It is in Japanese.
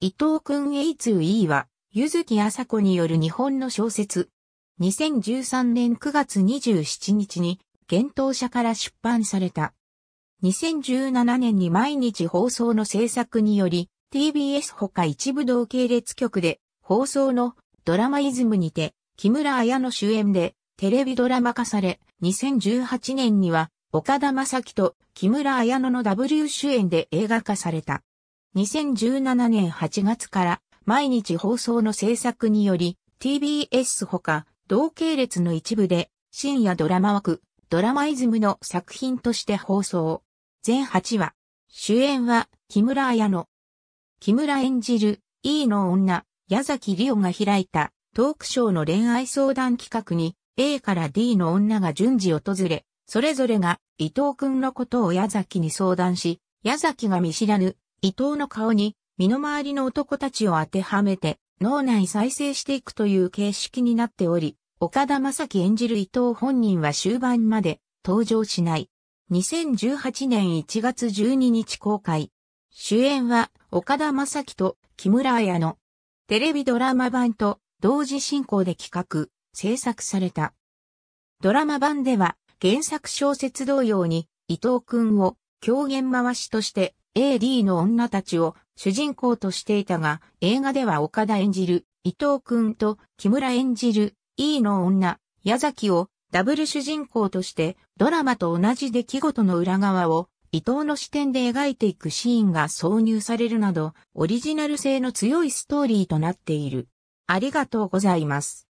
伊藤君 A2E は、ゆずきあさこによる日本の小説。2013年9月27日に、幻冬社から出版された。2017年に毎日放送の制作により、TBS ほか一部同系列局で、放送のドラマイズムにて、木村彩の主演で、テレビドラマ化され、2018年には、岡田正樹と木村彩乃の W 主演で映画化された。2017年8月から毎日放送の制作により TBS ほか同系列の一部で深夜ドラマ枠ドラマイズムの作品として放送。全8話。主演は木村彩乃。木村演じる E の女、矢崎里オが開いたトークショーの恋愛相談企画に A から D の女が順次訪れ、それぞれが伊藤くんのことを矢崎に相談し、矢崎が見知らぬ伊藤の顔に身の回りの男たちを当てはめて脳内再生していくという形式になっており、岡田正樹演じる伊藤本人は終盤まで登場しない。2018年1月12日公開。主演は岡田正樹と木村彩乃。テレビドラマ版と同時進行で企画、制作された。ドラマ版では原作小説同様に伊藤くんを狂言回しとして AD の女たちを主人公としていたが、映画では岡田演じる伊藤くんと木村演じる E の女、矢崎をダブル主人公としてドラマと同じ出来事の裏側を伊藤の視点で描いていくシーンが挿入されるなど、オリジナル性の強いストーリーとなっている。ありがとうございます。